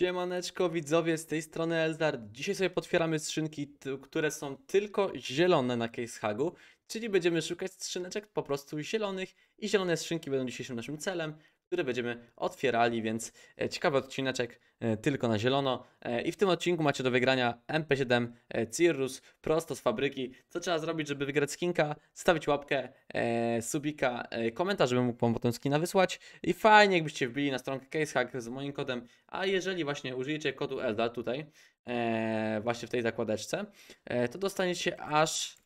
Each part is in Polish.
Siemaneczko widzowie, z tej strony Eldar. Dzisiaj sobie potwieramy skrzynki, które są tylko zielone na case hagu, czyli będziemy szukać skrzyneczek po prostu zielonych i zielone skrzynki będą dzisiejszym naszym celem który będziemy otwierali, więc e, ciekawy odcineczek e, tylko na zielono. E, I w tym odcinku macie do wygrania MP7 Cirrus prosto z fabryki. Co trzeba zrobić, żeby wygrać skinka? Stawić łapkę, subika, komentarz, żebym mógł wam potem skina wysłać. I fajnie, jakbyście wbili na stronę CaseHack z moim kodem, a jeżeli właśnie użyjecie kodu ELDA tutaj, właśnie w tej zakładeczce, to dostaniecie aż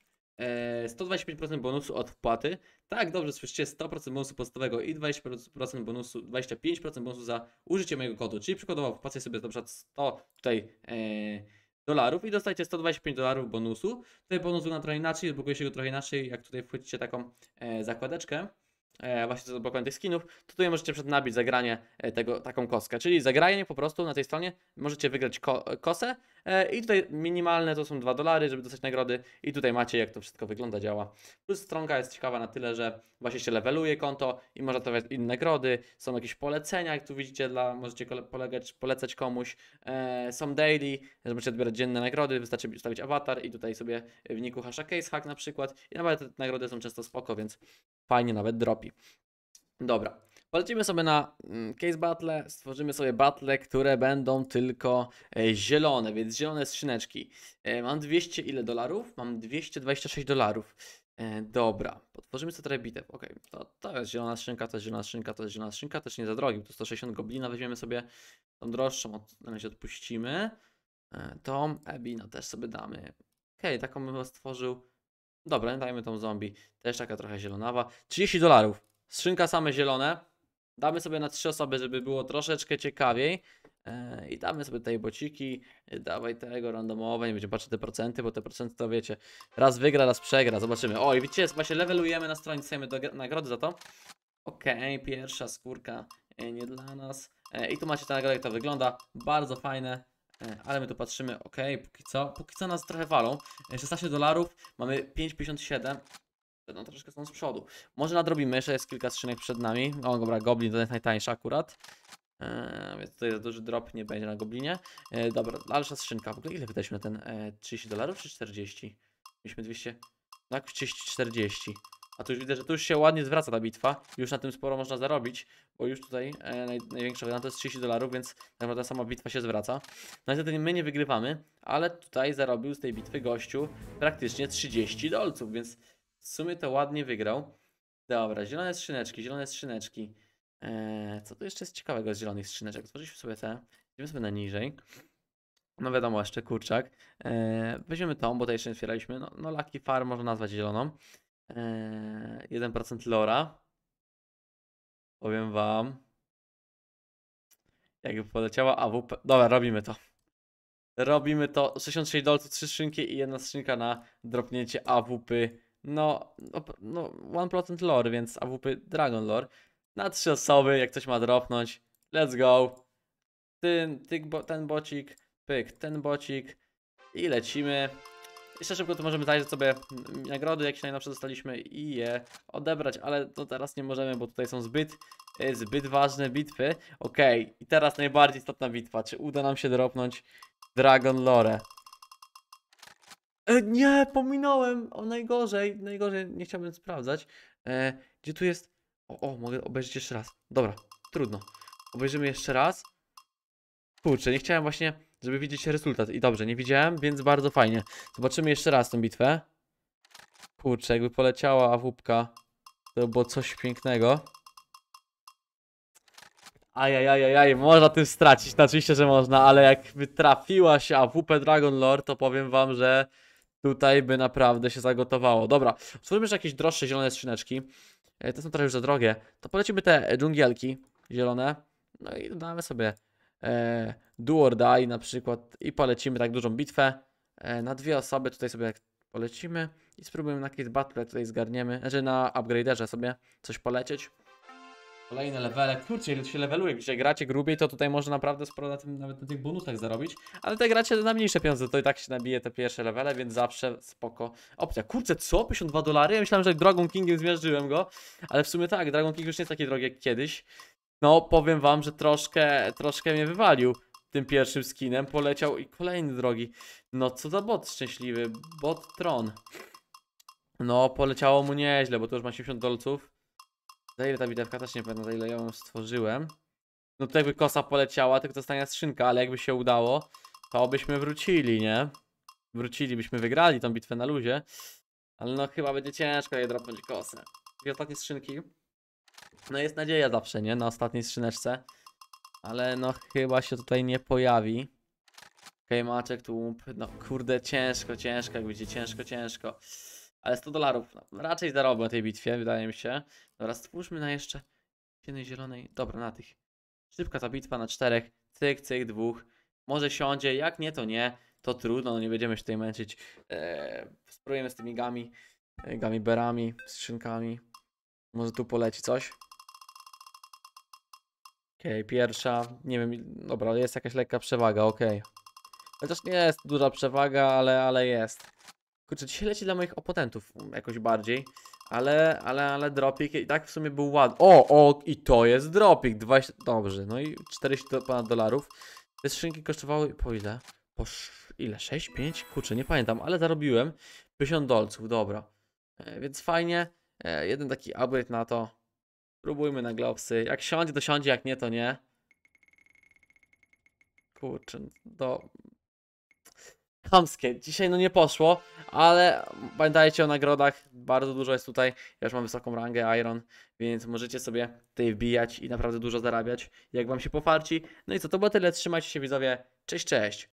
125% e, bonusu od wpłaty. Tak, dobrze słyszycie, 100% bonusu podstawowego i 20% bonusu, 25% bonusu za użycie mojego kodu. Czyli przykładowo wpłacę sobie na przykład 100 tutaj e, dolarów i dostajecie 125 dolarów bonusu. Tutaj bonus wygląda trochę inaczej, zbuguje się go trochę inaczej, jak tutaj wchodzicie taką e, zakładeczkę e, właśnie do blokowania tych skinów, to tutaj możecie przed nabić zagranie e, tego, taką kostkę. Czyli zagranie po prostu na tej stronie możecie wygrać ko e, kosę e, i tutaj minimalne to są 2 dolary, żeby dostać nagrody i tutaj macie jak to wszystko wygląda, działa. Plus stronka jest ciekawa na tyle, że właśnie się leveluje konto i można dawać inne nagrody, są jakieś polecenia, jak tu widzicie, dla, możecie polegać, polecać komuś, e, są daily, że się odbierać dzienne nagrody, wystarczy ustawić awatar i tutaj sobie w niku hasha case hack na przykład i nawet te nagrody są często spoko, więc fajnie nawet dropi. Dobra, polecimy sobie na mm, case battle, stworzymy sobie battle, które będą tylko e, zielone, więc zielone skrzyneczki. E, mam 200 ile dolarów? Mam 226 dolarów. E, dobra, potworzymy sobie trochę bitew. Ok, to, to jest zielona skrzynka, to jest zielona skrzynka, to jest zielona skrzynka, też nie za drogi, To 160 goblina weźmiemy sobie tą droższą, od, na razie odpuścimy. Tą Ebina no też sobie damy. Okej, okay, taką bym stworzył. Dobra, dajmy tą zombie. Też taka trochę zielonawa. 30 dolarów. Skrzynka same zielone. Damy sobie na trzy osoby, żeby było troszeczkę ciekawiej. E, I damy sobie tej bociki. E, dawaj tego randomowe. Nie będziemy patrzeć te procenty, bo te procenty to wiecie. Raz wygra, raz przegra. Zobaczymy. O, i widzicie, właśnie levelujemy na stronie, dostajemy nagrody za to. Okej, okay, pierwsza skórka. E, nie dla nas. I tu macie ta nagroda, jak to wygląda. Bardzo fajne. E, ale my tu patrzymy, ok, póki co. Póki co nas trochę walą. 16 e, dolarów, mamy 5,57. No troszkę są z przodu. Może nadrobimy, jeszcze jest kilka skrzynek przed nami. O, no, dobra, Goblin to jest najtańszy akurat. Eee, więc tutaj jest duży drop, nie będzie na Goblinie. Eee, dobra, dalsza skrzynka. W ogóle ile wydaliśmy na ten? Eee, 30 dolarów czy 40? Mieliśmy 200? Tak, 30, 40. A tu już widzę, że tu już się ładnie zwraca ta bitwa. Już na tym sporo można zarobić, bo już tutaj e, naj, największa wygląda to jest 30 dolarów, więc naprawdę sama bitwa się zwraca. No niestety my nie wygrywamy, ale tutaj zarobił z tej bitwy gościu praktycznie 30 dolców, więc w sumie to ładnie wygrał. Dobra, zielone skrzyneczki, zielone skrzyneczki. E, co tu jeszcze jest ciekawego z zielonych skrzyneczek? Otworzyliśmy sobie te, idziemy sobie na niżej. No wiadomo, jeszcze kurczak. Eee, weźmiemy tą, bo tej jeszcze nie otwieraliśmy. No, no Lucky Farm można nazwać zieloną. Eee, 1% Lora. Powiem wam. Jakby poleciała AWP. Dobra, robimy to. Robimy to. 66 dolców, 3 skrzynki i jedna skrzynka na dropnięcie AWP. No, no, no 1% lore, więc AWP Dragon Lore. Na 3 osoby, jak ktoś ma dropnąć. Let's go. Ten, ty, ten bocik, pyk, ten bocik. I lecimy. Jeszcze szybko tu możemy zajrzeć sobie nagrody, się najnowsze dostaliśmy i je odebrać, ale to teraz nie możemy, bo tutaj są zbyt, e, zbyt ważne bitwy. Okej, okay. i teraz najbardziej istotna bitwa. Czy uda nam się dropnąć Dragon Lore? E, nie, pominąłem! O, najgorzej, najgorzej, nie chciałbym sprawdzać. E, gdzie tu jest... O, o, mogę obejrzeć jeszcze raz. Dobra, trudno. Obejrzymy jeszcze raz. Kurczę, nie chciałem właśnie żeby widzieć rezultat. I dobrze, nie widziałem, więc bardzo fajnie. Zobaczymy jeszcze raz tą bitwę. Kurczę, jakby poleciała awupka, to było coś pięknego. Ajajajajaj, można tym stracić, no, oczywiście, że można, ale jakby trafiła się AWP Dragon lord to powiem wam, że tutaj by naprawdę się zagotowało. Dobra, spróbujmy jeszcze jakieś droższe zielone skrzyneczki. Te są trochę już za drogie. To polecimy te dżungielki zielone. No i dodamy sobie e, do or die na przykład i polecimy tak dużą bitwę e, na dwie osoby, tutaj sobie tak polecimy i spróbujemy na Kid Battle tutaj zgarniemy, znaczy na upgraderze sobie coś polecieć. Kolejne levele, kurczę ile się leveluje, gdzie gracie grubiej to tutaj można naprawdę sporo na tym, nawet na tych bonusach zarobić Ale te gracie na mniejsze pieniądze, to i tak się nabije te pierwsze levele, więc zawsze spoko opcja Kurczę co? 52 dolary? Ja myślałem, że Dragon Kingiem zmierzyłem go Ale w sumie tak, Dragon King już nie jest taki drogi jak kiedyś no, powiem wam, że troszkę, troszkę mnie wywalił tym pierwszym skinem. Poleciał i kolejny drogi. No, co za bot szczęśliwy. Bot Tron. No, poleciało mu nieźle, bo to już ma 70 dolców. Za ile ta bitewka? Też nie pamiętam, za ile ją stworzyłem. No tutaj by kosa poleciała, tylko zostanie skrzynka, ale jakby się udało, to byśmy wrócili, nie? Wrócili, byśmy wygrali tą bitwę na luzie. Ale no chyba będzie ciężko je dropnąć kosę. Dwie ostatnie skrzynki. No jest nadzieja zawsze, nie? Na ostatniej skrzyneczce. Ale no chyba się tutaj nie pojawi. Kajmaczek, okay, tłump. No kurde, ciężko, ciężko, jak będzie ciężko, ciężko. Ale 100 dolarów. No, raczej zarobię na tej bitwie, wydaje mi się. Dobra, spójrzmy na jeszcze jednej zielonej. Dobra, na tych. Szybka ta bitwa na czterech. Cyk, cyk, dwóch. Może siądzie, jak nie, to nie. To trudno, no nie będziemy się tutaj męczyć. Eee, spróbujemy z tymi gami, e, gami berami, skrzynkami. Może tu poleci coś. Okej, okay, pierwsza. Nie wiem, dobra, jest jakaś lekka przewaga, okej. Okay. Chociaż nie jest duża przewaga, ale, ale jest. Kurczę, dzisiaj leci dla moich opotentów, jakoś bardziej. Ale, ale, ale dropik i tak w sumie był ładny. O, o, i to jest dropik. 20, dobrze, no i 40 do, ponad dolarów. Te skrzynki kosztowały po ile? Po ile? 6, 5? Kurczę, nie pamiętam, ale zarobiłem 50 dolców, dobra. E, więc fajnie. E, jeden taki upgrade na to. Próbujmy na globsy. Jak siądzie, to siądzie, jak nie, to nie. Kurczę, do... Hamskie. Dzisiaj no nie poszło, ale pamiętajcie o nagrodach. Bardzo dużo jest tutaj. Ja już mam wysoką rangę Iron, więc możecie sobie tutaj wbijać i naprawdę dużo zarabiać, jak wam się pofarci. No i co, to było tyle. Trzymajcie się widzowie. Cześć, cześć.